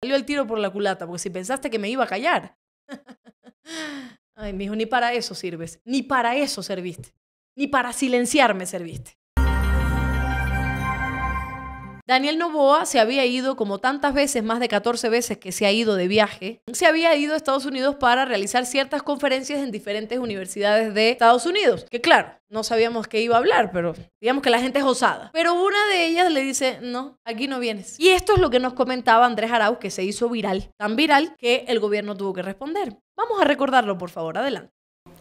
Salió el tiro por la culata, porque si pensaste que me iba a callar. Ay, mijo, ni para eso sirves. Ni para eso serviste. Ni para silenciarme serviste. Daniel Novoa se había ido como tantas veces, más de 14 veces que se ha ido de viaje, se había ido a Estados Unidos para realizar ciertas conferencias en diferentes universidades de Estados Unidos, que claro, no sabíamos qué iba a hablar, pero digamos que la gente es osada. Pero una de ellas le dice, no, aquí no vienes. Y esto es lo que nos comentaba Andrés Arau que se hizo viral, tan viral que el gobierno tuvo que responder. Vamos a recordarlo, por favor, adelante.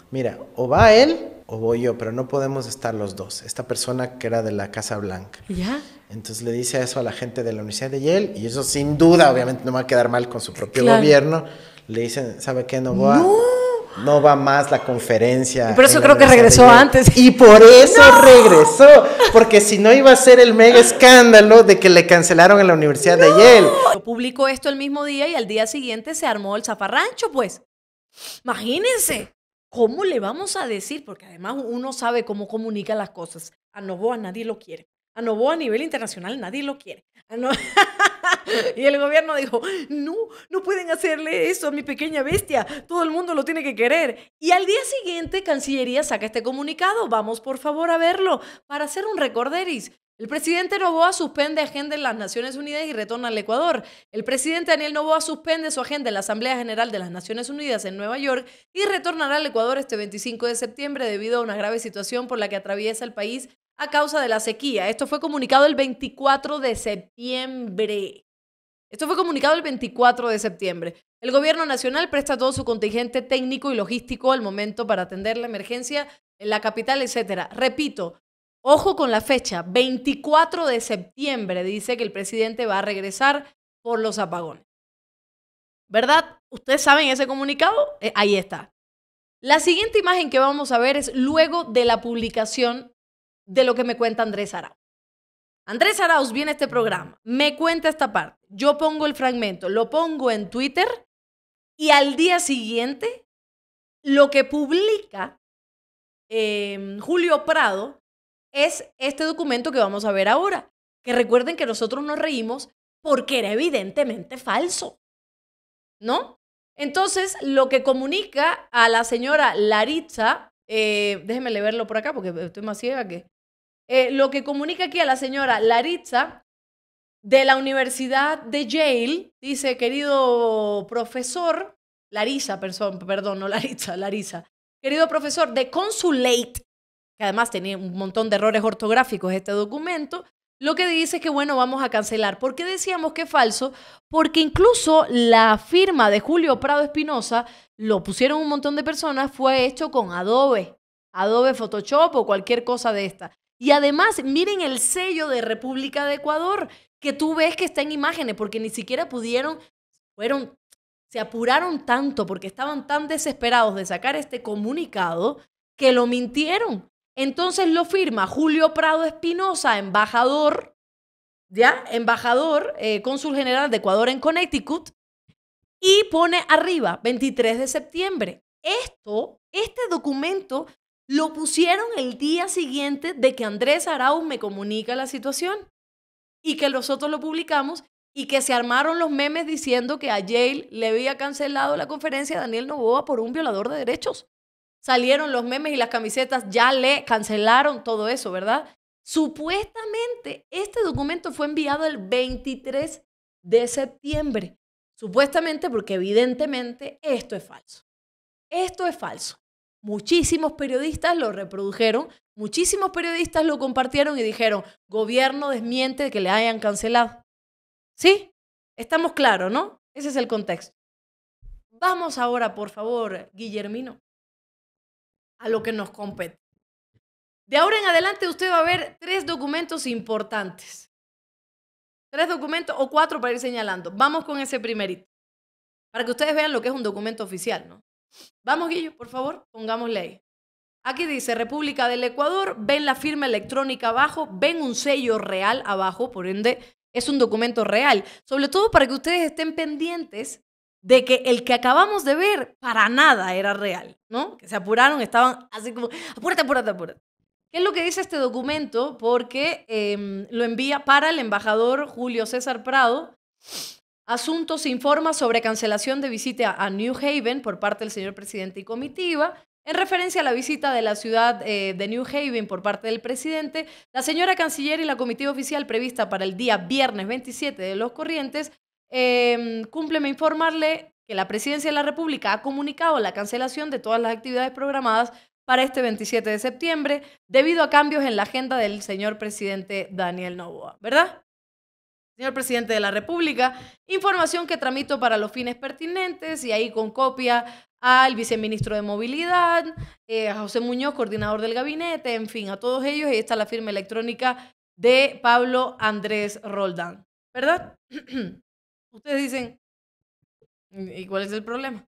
Mira, o va él o voy yo, pero no podemos estar los dos. Esta persona que era de la Casa Blanca. ¿Ya? Entonces le dice eso a la gente de la Universidad de Yale y eso sin duda, obviamente no va a quedar mal con su propio gobierno. Le dicen, ¿sabe qué? No va, no. va más la conferencia. pero eso creo que regresó antes. Y por eso regresó, porque si no iba a ser el mega escándalo de que le cancelaron en la Universidad de Yale. Publicó esto el mismo día y al día siguiente se armó el zafarrancho, pues. Imagínense. ¿Cómo le vamos a decir? Porque además uno sabe cómo comunica las cosas. A Novoa nadie lo quiere. A Novoa a nivel internacional nadie lo quiere. y el gobierno dijo, no, no pueden hacerle eso a mi pequeña bestia. Todo el mundo lo tiene que querer. Y al día siguiente, Cancillería saca este comunicado. Vamos por favor a verlo para hacer un recorderis. El presidente Novoa suspende agenda en las Naciones Unidas y retorna al Ecuador. El presidente Daniel Novoa suspende su agenda en la Asamblea General de las Naciones Unidas en Nueva York y retornará al Ecuador este 25 de septiembre debido a una grave situación por la que atraviesa el país a causa de la sequía. Esto fue comunicado el 24 de septiembre. Esto fue comunicado el 24 de septiembre. El gobierno nacional presta todo su contingente técnico y logístico al momento para atender la emergencia en la capital, etc. Repito, Ojo con la fecha, 24 de septiembre dice que el presidente va a regresar por los apagones. ¿Verdad? Ustedes saben ese comunicado, eh, ahí está. La siguiente imagen que vamos a ver es luego de la publicación de lo que me cuenta Andrés Arauz. Andrés Arauz viene a este programa, me cuenta esta parte, yo pongo el fragmento, lo pongo en Twitter y al día siguiente lo que publica eh, Julio Prado es este documento que vamos a ver ahora. Que recuerden que nosotros nos reímos porque era evidentemente falso. ¿No? Entonces, lo que comunica a la señora Laritza, eh, déjenme leerlo por acá porque estoy más ciega que. Eh, lo que comunica aquí a la señora Laritza de la Universidad de Yale, dice, querido profesor, Laritza, perdón, no Laritza, Larisa, querido profesor, de Consulate que además tenía un montón de errores ortográficos este documento, lo que dice es que, bueno, vamos a cancelar. ¿Por qué decíamos que es falso? Porque incluso la firma de Julio Prado Espinosa, lo pusieron un montón de personas, fue hecho con Adobe, Adobe Photoshop o cualquier cosa de esta. Y además, miren el sello de República de Ecuador, que tú ves que está en imágenes, porque ni siquiera pudieron, fueron, se apuraron tanto porque estaban tan desesperados de sacar este comunicado que lo mintieron. Entonces lo firma Julio Prado Espinosa, embajador, ¿ya? Embajador, eh, cónsul general de Ecuador en Connecticut, y pone arriba, 23 de septiembre. Esto, este documento, lo pusieron el día siguiente de que Andrés Arau me comunica la situación y que nosotros lo publicamos y que se armaron los memes diciendo que a Yale le había cancelado la conferencia Daniel Novoa por un violador de derechos salieron los memes y las camisetas, ya le cancelaron todo eso, ¿verdad? Supuestamente este documento fue enviado el 23 de septiembre. Supuestamente porque evidentemente esto es falso. Esto es falso. Muchísimos periodistas lo reprodujeron, muchísimos periodistas lo compartieron y dijeron, gobierno desmiente que le hayan cancelado. ¿Sí? Estamos claros, ¿no? Ese es el contexto. Vamos ahora, por favor, Guillermino, a lo que nos compete. De ahora en adelante usted va a ver tres documentos importantes. Tres documentos o cuatro para ir señalando. Vamos con ese primerito. Para que ustedes vean lo que es un documento oficial, ¿no? Vamos, Guillo, por favor, pongámosle ahí. Aquí dice República del Ecuador, ven la firma electrónica abajo, ven un sello real abajo, por ende es un documento real. Sobre todo para que ustedes estén pendientes de que el que acabamos de ver para nada era real, ¿no? Que se apuraron, estaban así como, apúrate, apúrate, apúrate. ¿Qué es lo que dice este documento? Porque em, lo envía para el embajador Julio César Prado. Asuntos informa sobre cancelación de visita a New Haven por parte del señor presidente y comitiva. En referencia a la visita de la ciudad eh, de New Haven por parte del presidente, la señora canciller y la comitiva oficial prevista para el día viernes 27 de los corrientes eh, em, cúmpleme informarle que la Presidencia de la República ha comunicado la cancelación de todas las actividades programadas para este 27 de septiembre debido a cambios en la agenda del señor presidente Daniel Novoa, ¿verdad? Señor presidente de la República, información que tramito para los fines pertinentes y ahí con copia al viceministro de Movilidad, eh, a José Muñoz, coordinador del gabinete, en fin, a todos ellos. Ahí está la firma electrónica de Pablo Andrés Roldán, ¿verdad? Ustedes dicen, ¿y cuál es el problema?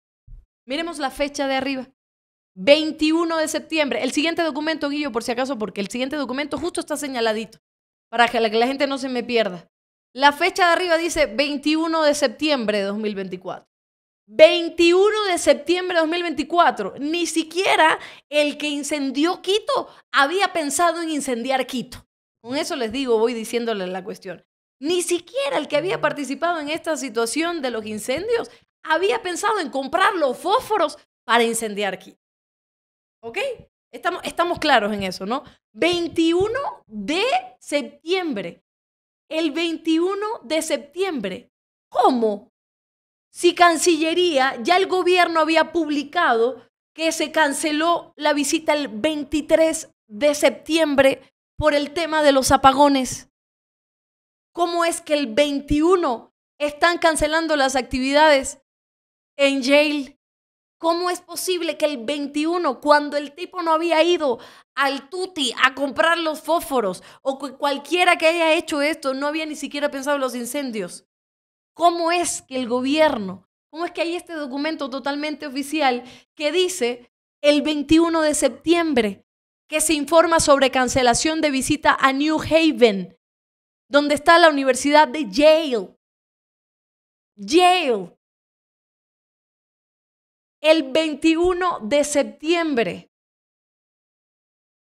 Miremos la fecha de arriba. 21 de septiembre. El siguiente documento, Guillo, por si acaso, porque el siguiente documento justo está señaladito, para que la, gente no se me pierda. La fecha de arriba dice 21 de septiembre de 2024. 21 de septiembre de 2024. Ni siquiera el que incendió Quito había pensado en incendiar Quito. Con eso les digo, voy diciéndoles la cuestión. Ni siquiera el que había participado en esta situación de los incendios había pensado en comprar los fósforos para incendiar aquí. ¿Ok? Estamos, claros en eso, ¿no? 21 de septiembre. El 21 de septiembre. ¿Cómo? Si Cancillería, ya el gobierno había publicado que se canceló la visita el 23 de septiembre por el tema de los apagones. ¿Cómo es que el 21 están cancelando las actividades en jail? ¿Cómo es posible que el 21, cuando el tipo no había ido al Tuti a comprar los fósforos, o cualquiera que haya hecho esto no había ni siquiera pensado en los incendios? ¿Cómo es que el gobierno, cómo es que hay este documento totalmente oficial que dice el 21 de septiembre que se informa sobre cancelación de visita a New Haven donde está la Universidad de Yale. Yale. El 21 de septiembre.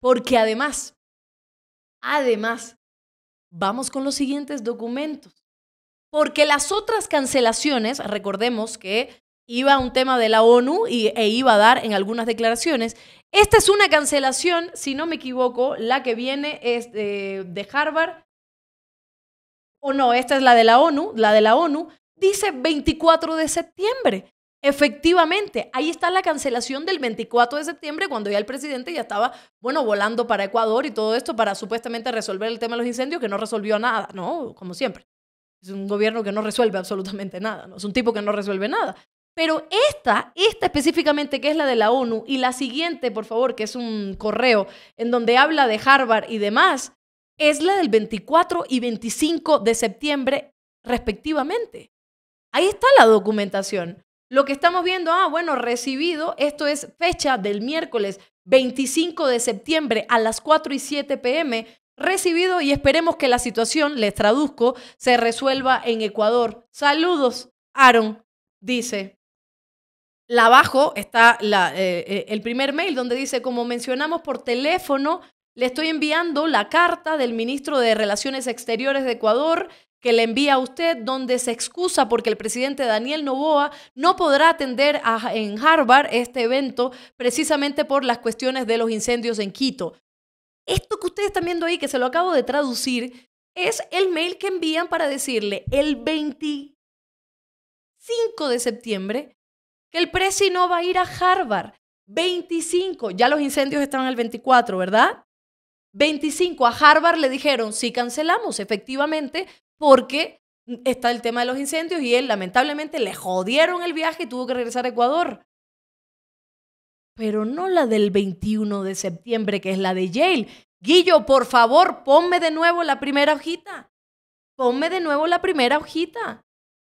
Porque además, además, vamos con los siguientes documentos. Porque las otras cancelaciones, recordemos que iba a un tema de la ONU y, e iba a dar en algunas declaraciones. Esta es una cancelación, si no me equivoco, la que viene es de Harvard o no, esta es la de la ONU, la de la ONU, dice 24 de septiembre. Efectivamente, ahí está la cancelación del 24 de septiembre, cuando ya el presidente ya estaba, bueno, volando para Ecuador y todo esto para supuestamente resolver el tema de los incendios, que no resolvió nada, ¿no? Como siempre. Es un gobierno que no resuelve absolutamente nada, ¿no? Es un tipo que no resuelve nada. Pero esta, esta específicamente, que es la de la ONU, y la siguiente, por favor, que es un correo en donde habla de Harvard y demás, es la del 24 y 25 de septiembre respectivamente. Ahí está la documentación. Lo que estamos viendo, ah, bueno, recibido, esto es fecha del miércoles 25 de septiembre a las 4 y 7 pm, recibido y esperemos que la situación, les traduzco, se resuelva en Ecuador. Saludos, Aaron, dice. La abajo está la, eh, eh, el primer mail donde dice, como mencionamos por teléfono, le estoy enviando la carta del ministro de Relaciones Exteriores de Ecuador que le envía a usted, donde se excusa porque el presidente Daniel Novoa no podrá atender en Harvard este evento precisamente por las cuestiones de los incendios en Quito. Esto que ustedes están viendo ahí, que se lo acabo de traducir, es el mail que envían para decirle el 25 de septiembre que el presi no va a ir a Harvard. 25, ya los incendios están al 24, ¿verdad? 25 a Harvard le dijeron, sí cancelamos, efectivamente, porque está el tema de los incendios y él lamentablemente le jodieron el viaje y tuvo que regresar a Ecuador. Pero no la del 21 de septiembre, que es la de Yale. Guillo, por favor, ponme de nuevo la primera hojita. Ponme de nuevo la primera hojita.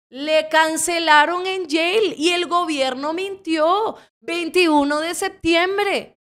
Le cancelaron en Yale y el gobierno mintió. 21 de septiembre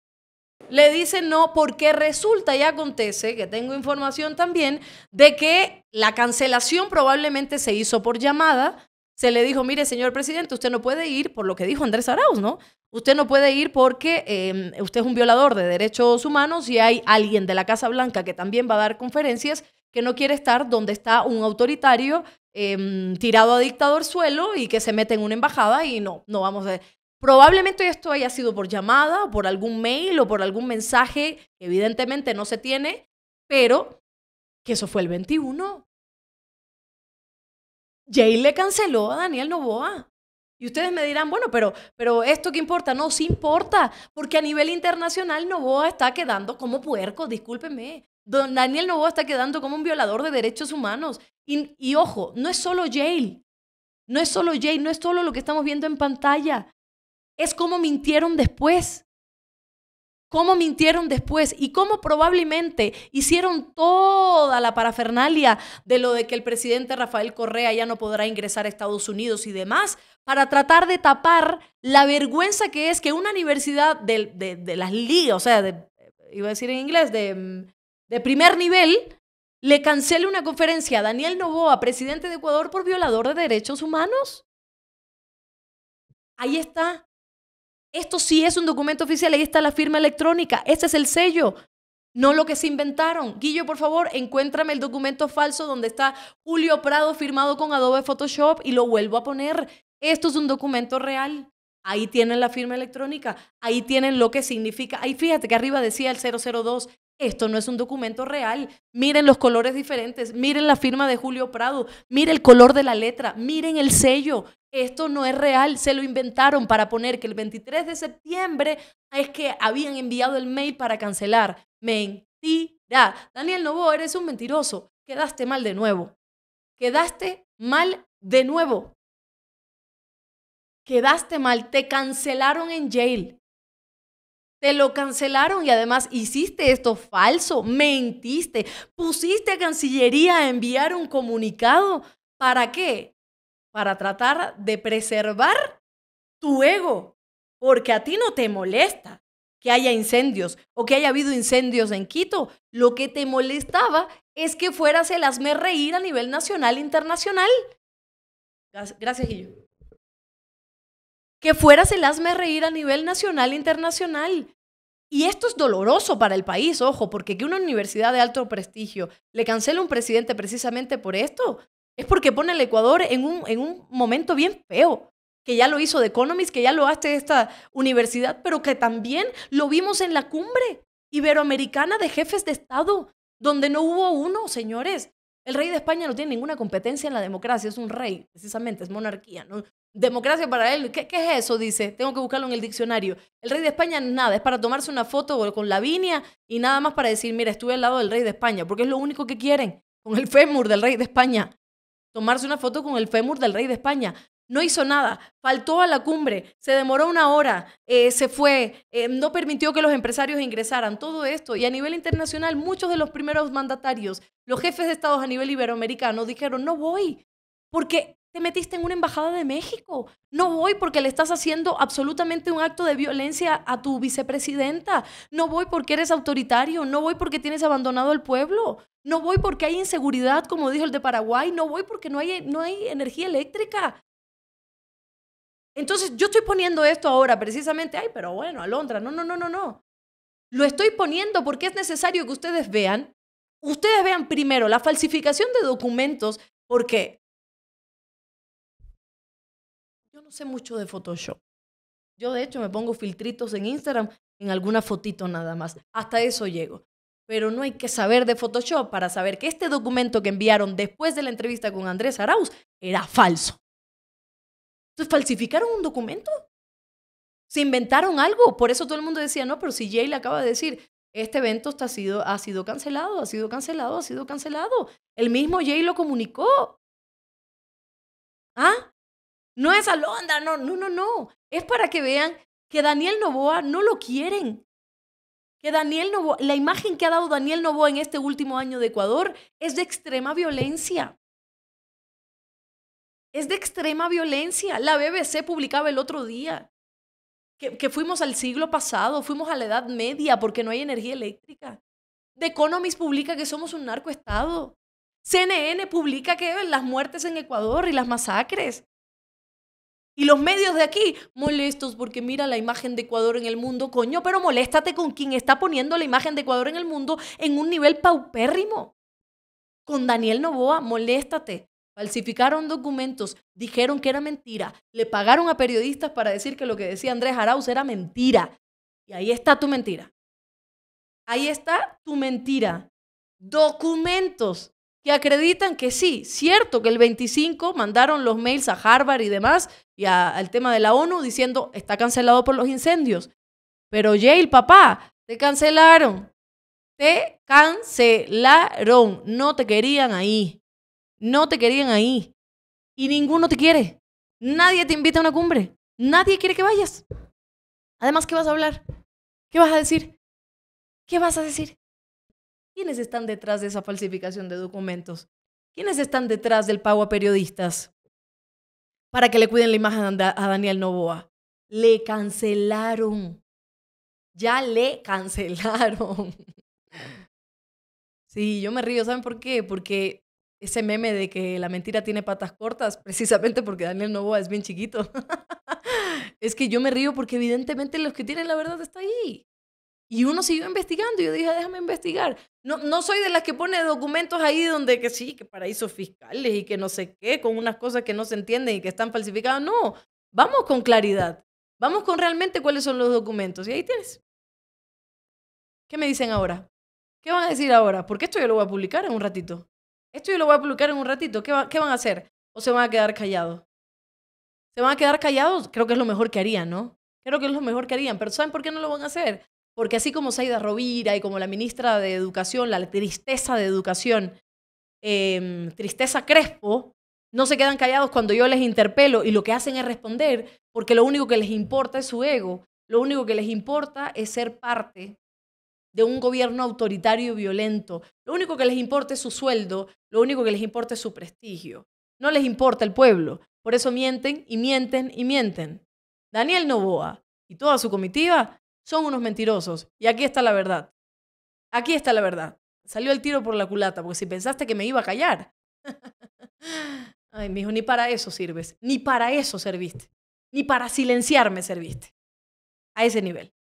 le dicen no porque resulta y acontece que tengo información también de que la cancelación probablemente se hizo por llamada. Se le dijo, mire, señor presidente, usted no puede ir, por lo que dijo Andrés Arauz, ¿no? Usted no puede ir porque em, usted es un violador de derechos humanos y hay alguien de la Casa Blanca que también va a dar conferencias que no quiere estar donde está un autoritario em, tirado a dictador suelo y que se mete en una embajada y no, no vamos a... Probablemente esto haya sido por llamada, por algún mail o por algún mensaje evidentemente no se tiene, pero que eso fue el 21. Jay le canceló a Daniel Novoa. Y ustedes me dirán, bueno, pero, pero esto qué importa. No, sí importa, porque a nivel internacional Novoa está quedando como puerco, discúlpenme. Don Daniel Novoa está quedando como un violador de derechos humanos. Y, ojo, no es solo Yale, no es solo Jay, no es solo lo que estamos viendo en pantalla es cómo mintieron después. Cómo mintieron después y cómo probablemente hicieron toda la parafernalia de lo de que el presidente Rafael Correa ya no podrá ingresar a Estados Unidos y demás para tratar de tapar la vergüenza que es que una universidad de, las ligas, o sea, iba a decir en inglés, de, de primer nivel, le cancele una conferencia a Daniel Novoa, presidente de Ecuador, por violador de derechos humanos. Ahí está. Esto sí es un documento oficial, ahí está la firma electrónica, este es el sello, no lo que se inventaron. Guillo, por favor, encuéntrame el documento falso donde está Julio Prado firmado con Adobe Photoshop y lo vuelvo a poner. Esto es un documento real. Ahí tienen la firma electrónica, ahí tienen lo que significa. Ahí fíjate que arriba decía el 002, esto no es un documento real. Miren los colores diferentes, miren la firma de Julio Prado, miren el color de la letra, miren el sello. Esto no es real, se lo inventaron para poner que el 23 de septiembre es que habían enviado el mail para cancelar. Mentira. Daniel Novo eres un mentiroso. Quedaste mal de nuevo. Quedaste mal de nuevo. Quedaste mal, te cancelaron en jail te lo cancelaron y además hiciste esto falso, mentiste, pusiste a Cancillería a enviar un comunicado. ¿Para qué? Para tratar de preservar tu ego, porque a ti no te molesta que haya incendios o que haya habido incendios en Quito. Lo que te molestaba es que fueras el hazme reír a nivel nacional e internacional. Gracias, Guillo. Que fueras el asme reír a nivel nacional e internacional. Y esto es doloroso para el país, ojo, porque que una universidad de alto prestigio le cancele un presidente precisamente por esto, es porque pone al Ecuador en un, en un momento bien feo, que ya lo hizo The Economist, que ya lo hace esta universidad, pero que también lo vimos en la cumbre iberoamericana de jefes de Estado, donde no hubo uno, señores. El rey de España no tiene ninguna competencia en la democracia, es un rey, precisamente, es monarquía. ¿no? Democracia para él, ¿qué, es eso? Dice, tengo que buscarlo en el diccionario. El rey de España nada, es para tomarse una foto con la Lavinia y nada más para decir, mira, estuve al lado del rey de España, porque es lo único que quieren, con el fémur del rey de España. Tomarse una foto con el fémur del rey de España. No hizo nada, faltó a la cumbre, se demoró una hora, eh, se fue, eh, no permitió que los empresarios ingresaran, todo esto. Y a nivel internacional, muchos de los primeros mandatarios, los jefes de estados a nivel iberoamericano, dijeron, no voy, porque te metiste en una embajada de México. No voy porque le estás haciendo absolutamente un acto de violencia a tu vicepresidenta. No voy porque eres autoritario. No voy porque tienes abandonado al pueblo. No voy porque hay inseguridad, como dijo el de Paraguay. No voy porque no hay energía eléctrica. Entonces yo estoy poniendo esto ahora precisamente, ay, pero bueno, Alondra, no, no, no, no, no. Lo estoy poniendo porque es necesario que ustedes vean, ustedes vean primero la falsificación de documentos, porque yo no sé mucho de Photoshop. Yo de hecho me pongo filtritos en Instagram, en alguna fotito nada más. Hasta eso llego. Pero no hay que saber de Photoshop para saber que este documento que enviaron después de la entrevista con Andrés Arauz era falso. Entonces, falsificaron un documento. Se inventaron algo. Por eso todo el mundo decía, no, pero si Jay le acaba de decir, este evento sido, ha sido cancelado, ha sido cancelado, ha sido cancelado. El mismo Jay lo comunicó. ¿Ah? No es Alonda, no, no, no, no. Es para que vean que Daniel Novoa no lo quieren. Que Daniel Novoa, la imagen que ha dado Daniel Novoa en este último año de Ecuador es de extrema violencia. Es de extrema violencia. La BBC publicaba el otro día que, fuimos al siglo pasado, fuimos a la Edad Media porque no hay energía eléctrica. The Economist publica que somos un narcoestado. CNN publica que las muertes en Ecuador y las masacres. Y los medios de aquí, molestos porque mira la imagen de Ecuador en el mundo, coño, pero moléstate con quien está poniendo la imagen de Ecuador en el mundo en un nivel paupérrimo. Con Daniel Novoa, moléstate falsificaron documentos, dijeron que era mentira, le pagaron a periodistas para decir que lo que decía Andrés Arauz era mentira. Y ahí está tu mentira. Ahí está tu mentira. Documentos que acreditan que sí, cierto que el 25 mandaron los mails a Harvard y demás y al tema de la ONU diciendo está cancelado por los incendios. Pero Yale, papá, te cancelaron. Te cancelaron. No te querían ahí. No te querían ahí. Y ninguno te quiere. Nadie te invita a una cumbre. Nadie quiere que vayas. Además, ¿qué vas a hablar? ¿Qué vas a decir? ¿Qué vas a decir? ¿Quiénes están detrás de esa falsificación de documentos? ¿Quiénes están detrás del pago a periodistas para que le cuiden la imagen a Daniel Novoa? Le cancelaron. Ya le cancelaron. Sí, yo me río, ¿saben por qué? Porque ese meme de que la mentira tiene patas cortas, precisamente porque Daniel Novoa es bien chiquito. es que yo me río porque evidentemente los que tienen la verdad está ahí. Y uno siguió investigando y yo dije, ah, déjame investigar. No, no soy de las que pone documentos ahí donde que sí, que paraísos fiscales y que no sé qué, con unas cosas que no se entienden y que están falsificadas. No, vamos con claridad. Vamos con realmente cuáles son los documentos. Y ahí tienes. ¿Qué me dicen ahora? ¿Qué van a decir ahora? Porque esto yo lo voy a publicar en un ratito. Esto yo lo voy a publicar en un ratito. ¿Qué, van a hacer? ¿O se van a quedar callados? ¿Se van a quedar callados? Creo que es lo mejor que harían, ¿no? Creo que es lo mejor que harían. Pero ¿saben por qué no lo van a hacer? Porque así como Saida Rovira y como la ministra de Educación, la tristeza de Educación, em, Tristeza Crespo, no se quedan callados cuando yo les interpelo y lo que hacen es responder, porque lo único que les importa es su ego, lo único que les importa es ser parte de un gobierno autoritario y violento. Lo único que les importa es su sueldo, lo único que les importa es su prestigio. No les importa el pueblo. Por eso mienten y mienten y mienten. Daniel Novoa y toda su comitiva son unos mentirosos. Y aquí está la verdad. Aquí está la verdad. Salió el tiro por la culata, porque si pensaste que me iba a callar. Ay, mijo, ni para eso sirves. Ni para eso serviste. Ni para silenciarme serviste. A ese nivel.